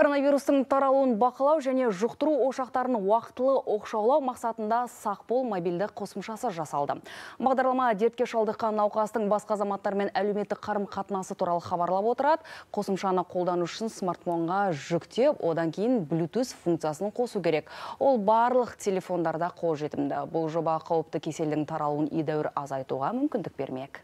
Коронавирустың таралуын бақылау және жұқтыру ошақтарын уақытылы оқшаулау мақсатында бол мобильді қосымшасы жасалды. Бағдарлама дертке шалдыққан науқастың басқа азаматтармен әлеуметтік қарым қатынасы туралы хабарлап отырады. Қосымшаны қолдан үшін смартфонға жүктеп, одан кейін Bluetooth функциясын қосу керек. Ол барлық телефондарда қолжетімді. Бұл жоба қауіпті кеселдің таралуын едәуір азайтуға мүмкіндік бермек.